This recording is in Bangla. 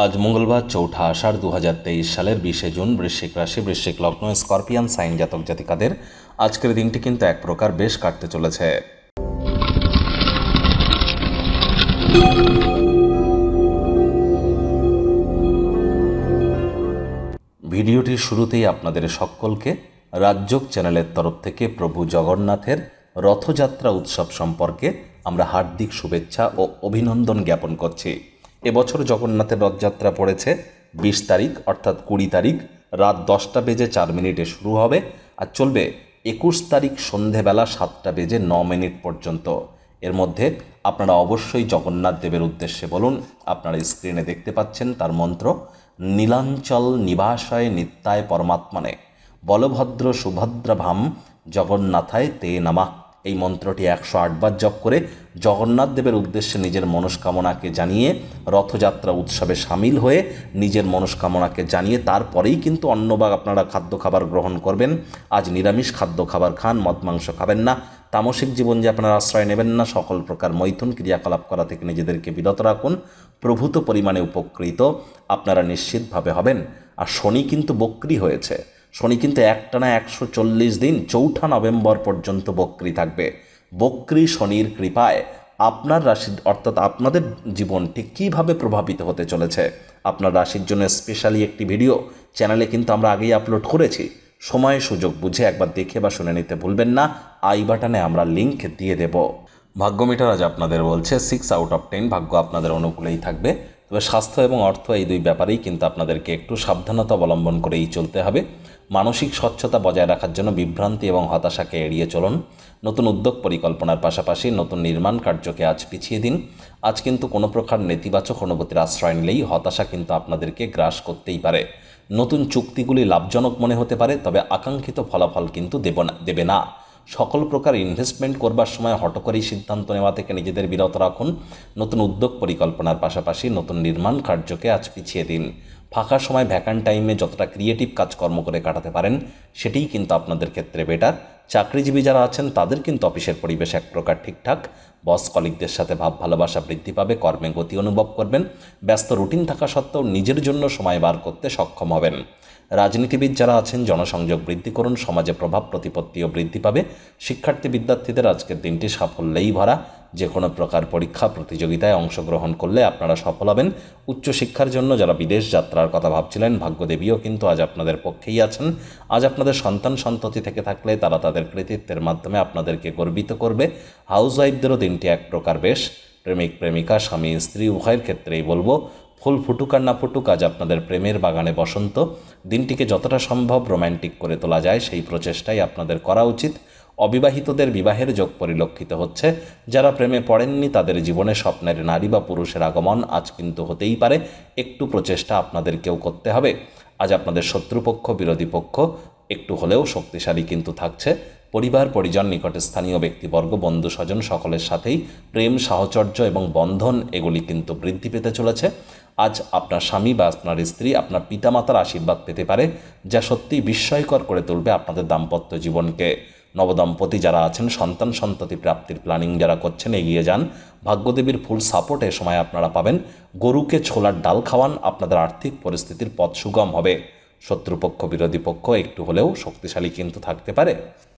আজ মঙ্গলবার চৌঠা আষাঢ় দু হাজার তেইশ সালের বিশে জুন বৃশ্চিক রাশি বৃশ্চিক লগ্ন স্করপিয়ান সাইন জাতক জাতিকাদের আজকের দিনটি কিন্তু এক প্রকার বেশ কাটতে চলেছে ভিডিওটির শুরুতেই আপনাদের সকলকে রাজ্যক চ্যানেলের তরফ থেকে প্রভু জগন্নাথের রথযাত্রা উৎসব সম্পর্কে আমরা হার্দিক শুভেচ্ছা ও অভিনন্দন জ্ঞাপন করছি এবছর জগন্নাথের রথযাত্রা পড়েছে বিশ তারিখ অর্থাৎ কুড়ি তারিখ রাত দশটা বেজে চার মিনিটে শুরু হবে আর চলবে একুশ তারিখ সন্ধেবেলা সাতটা বেজে ন মিনিট পর্যন্ত এর মধ্যে আপনারা অবশ্যই জগন্নাথ দেবের উদ্দেশ্যে বলুন আপনারা স্ক্রিনে দেখতে পাচ্ছেন তার মন্ত্র নীলাঞ্চল নিবাসায় নিত্যায় পরমাত্মানে বলভদ্র সুভদ্রভাম জগন্নাথায় তে নামা এই মন্ত্রটি একশো আটবার জপ করে জগন্নাথ দেবের উদ্দেশ্যে নিজের মনস্কামনাকে জানিয়ে রথযাত্রা উৎসবে সামিল হয়ে নিজের মনস্কামনাকে জানিয়ে তারপরেই কিন্তু অন্ন বা আপনারা খাদ্য খাবার গ্রহণ করবেন আজ নিরামিষ খাদ্য খাবার খান মদ মাংস খাবেন না তামসিক জীবন যে আপনারা আশ্রয় নেবেন না সকল প্রকার মৈথুন ক্রিয়াকলাপ করা থেকে নিজেদেরকে বিরত রাখুন প্রভূত পরিমাণে উপকৃত আপনারা নিশ্চিতভাবে হবেন আর শনি কিন্তু বক্রি হয়েছে শনি কিন্তু একটানা একশো চল্লিশ দিন চৌঠা নভেম্বর পর্যন্ত বক্রি থাকবে বক্রি শনির কৃপায় আপনার রাশির অর্থাৎ আপনাদের জীবনটি কীভাবে প্রভাবিত হতে চলেছে আপনার রাশির জন্য স্পেশালি একটি ভিডিও চ্যানেলে কিন্তু আমরা আগেই আপলোড করেছি সময় সুযোগ বুঝে একবার দেখে বা শুনে নিতে ভুলবেন না আই বাটনে আমরা লিংক দিয়ে দেব ভাগ্য মিটার আজ আপনাদের বলছে সিক্স আউট অফ টেন ভাগ্য আপনাদের অনুকূলেই থাকবে তবে স্বাস্থ্য এবং অর্থ এই দুই ব্যাপারেই কিন্তু আপনাদেরকে একটু সাবধানতা অবলম্বন করেই চলতে হবে মানসিক স্বচ্ছতা বজায় রাখার জন্য বিভ্রান্তি এবং হতাশাকে এড়িয়ে চলুন নতুন উদ্যোগ পরিকল্পনার পাশাপাশি নতুন নির্মাণ কার্যকে আজ পিছিয়ে দিন আজ কিন্তু কোনো প্রকার নেতিবাচক অনুভূতির আশ্রয় নিলেই হতাশা কিন্তু আপনাদেরকে গ্রাস করতেই পারে নতুন চুক্তিগুলি লাভজনক মনে হতে পারে তবে আকাঙ্ক্ষিত ফলাফল কিন্তু দেব না দেবে না সকল প্রকার ইনভেস্টমেন্ট করবার সময় হটকরি সিদ্ধান্ত নেওয়া থেকে নিজেদের বিরত রাখুন নতুন উদ্যোগ পরিকল্পনার পাশাপাশি নতুন নির্মাণ কার্যকে আজ পিছিয়ে দিন ফাঁকা সময় ভ্যাকান টাইমে যতটা ক্রিয়েটিভ কাজকর্ম করে কাটাতে পারেন সেটিই কিন্তু আপনাদের ক্ষেত্রে বেটার চাকরিজীবী যারা আছেন তাদের কিন্তু অফিসের পরিবেশ এক প্রকার ঠিকঠাক বস কলিকদের সাথে ভাব ভালোবাসা বৃদ্ধি পাবে কর্মে গতি অনুভব করবেন ব্যস্ত রুটিন থাকা সত্ত্বেও নিজের জন্য সময় বার করতে সক্ষম হবেন রাজনীতিবিদ যারা আছেন জনসংযোগ বৃদ্ধি করুন সমাজে প্রভাব প্রতিপত্তিও বৃদ্ধি পাবে শিক্ষার্থী বিদ্যার্থীদের আজকের দিনটি সাফল্যেই ভরা যে কোনো প্রকার পরীক্ষা প্রতিযোগিতায় অংশগ্রহণ করলে আপনারা সফল হবেন উচ্চশিক্ষার জন্য যারা বিদেশ যাত্রার কথা ভাবছিলেন ভাগ্যদেবীও কিন্তু আজ আপনাদের পক্ষেই আছেন আজ আপনাদের সন্তান সন্ততি থেকে থাকলে তারা তাদের কৃতিত্বের মাধ্যমে আপনাদেরকে গর্বিত করবে হাউস ওয়াইফদেরও দিনটি এক প্রকার বেশ প্রেমিক প্রেমিকা স্বামী স্ত্রী উভয়ের ক্ষেত্রেই বলবো ফুল ফুটুক আর না ফুটুক আজ আপনাদের প্রেমের বাগানে বসন্ত দিনটিকে যতটা সম্ভব রোম্যান্টিক করে তোলা যায় সেই প্রচেষ্টাই আপনাদের করা উচিত অবিবাহিতদের বিবাহের যোগ পরিলক্ষিত হচ্ছে যারা প্রেমে পড়েননি তাদের জীবনে স্বপ্নের নারী বা পুরুষের আগমন আজ কিন্তু হতেই পারে একটু প্রচেষ্টা আপনাদেরকেও করতে হবে আজ আপনাদের শত্রুপক্ষ বিরোধী পক্ষ একটু হলেও শক্তিশালী কিন্তু থাকছে পরিবার পরিজন নিকটে স্থানীয় ব্যক্তিবর্গ বন্ধু স্বজন সকলের সাথেই প্রেম সাহচর্য এবং বন্ধন এগুলি কিন্তু বৃদ্ধি পেতে চলেছে আজ আপনার স্বামী বা আপনার স্ত্রী আপনার পিতামাতার আশীর্বাদ পেতে পারে যা সত্যি বিস্ময়কর করে তুলবে আপনাদের দাম্পত্য জীবনকে নবদম্পতি যারা আছেন সন্তান সন্ততি প্রাপ্তির প্ল্যানিং যারা করছেন এগিয়ে যান ভাগ্যদেবীর ফুল সাপোর্ট এ সময় আপনারা পাবেন গরুকে ছোলার ডাল খাওয়ান আপনাদের আর্থিক পরিস্থিতির পথ সুগম হবে শত্রুপক্ষ বিরোধী পক্ষ একটু হলেও শক্তিশালী কিন্তু থাকতে পারে